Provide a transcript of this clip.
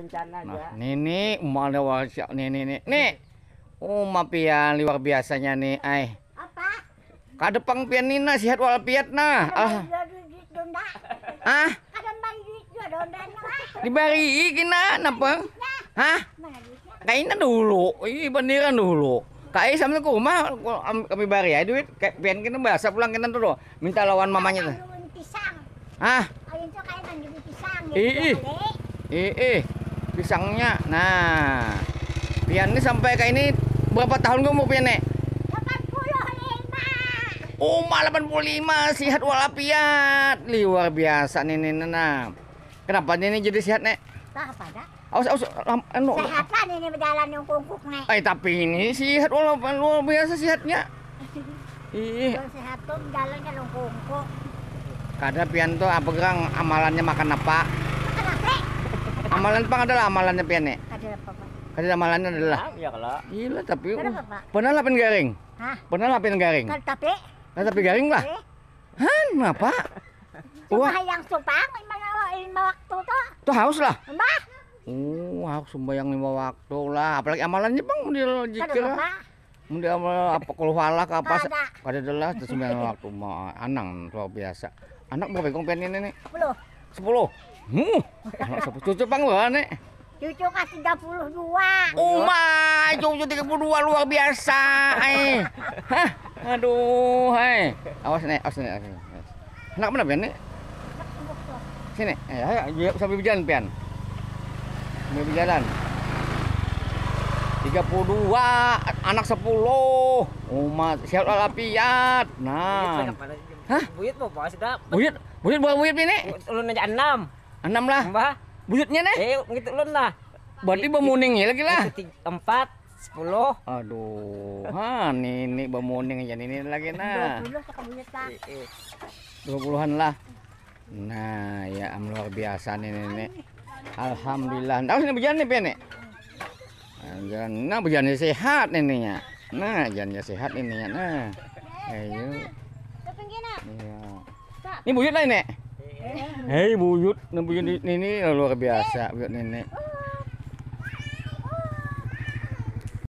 rencana aja. nini umale wasya nini nini. Nih. oh pian luar biasanya nih, ai. Apa? Kadepang pian nina sehat walafiat nah. Ah. Ah. Kadepang nah. Dibari kena, napa? Nah. Hah? Kainan dulu. ini beneran dulu. Kai sampe ke rumah kami bari ya duit kayak pian kena bahasa pulang kena tuh minta lawan mamanya tuh. Hah? kayak mandi gitu Ih. Ih pisangnya nah pian ini sampai kayak ini berapa tahun kamu pian nek 85 oh 85 sihat walafiat luar biasa nih nih nah kenapa nih jadi sihat nek tak apa Awas, awas, lam, anu. Sehatan ini berjalan yang kungkuk nek. Eh tapi ini sihat walaupun luar biasa sihatnya. Ih. Sehat tuh jalannya yang kungkuk. Kadang pian tuh apa gerang amalannya makan apa? Amalan pang adalah amalannya Pian nih. Ya? Iya, ada apa Pak? Ada amalannya adalah. iya kalau. Iya tapi. Kenapa Pak? Pernah lapin garing? Hah? Pernah lapin garing? Kan tapi. Kan tapi garing lah. Eh? Han, apa? Wah, yang supang lima, lima waktu tuh. Tuh haus lah. Mbah. Oh, harus sembahyang lima waktu lah. Apalagi amalannya bang dia jikir. Kan, dia amal apa kalau ke apa? Kada adalah sembahyang waktu mau anang luar biasa. Anak berapa kong pian ini nih? Sepuluh. Sepuluh. Hmm. Cucu pang lu nek Cucu puluh 32. Umay, cucu 32 luar biasa. Eh. Hah. Aduh, hai. Awas nek awas nek. Anak mana pian nek? Sini. Eh, ayo sambil berjalan pian. Sambil berjalan. 32 anak 10 umat sehat walafiat nah hah buyut mau bawa sedap buyut buyut bawa buyut ini lu nanya 6 enam lah mbah buyutnya nih eh gitu lo lah berarti bemuning ya lagi lah empat sepuluh aduh ha nini bemuning aja nini lagi nah eh, eh. dua puluhan lah nah ya am luar biasa nih nenek alhamdulillah tahu ini berjalan nih jangan nah, nah berjalan sehat neneknya nah jalannya sehat neneknya nah ayo iya. ini buyut lah nek Hei buyut, buyut ini luar biasa, buyut nenek.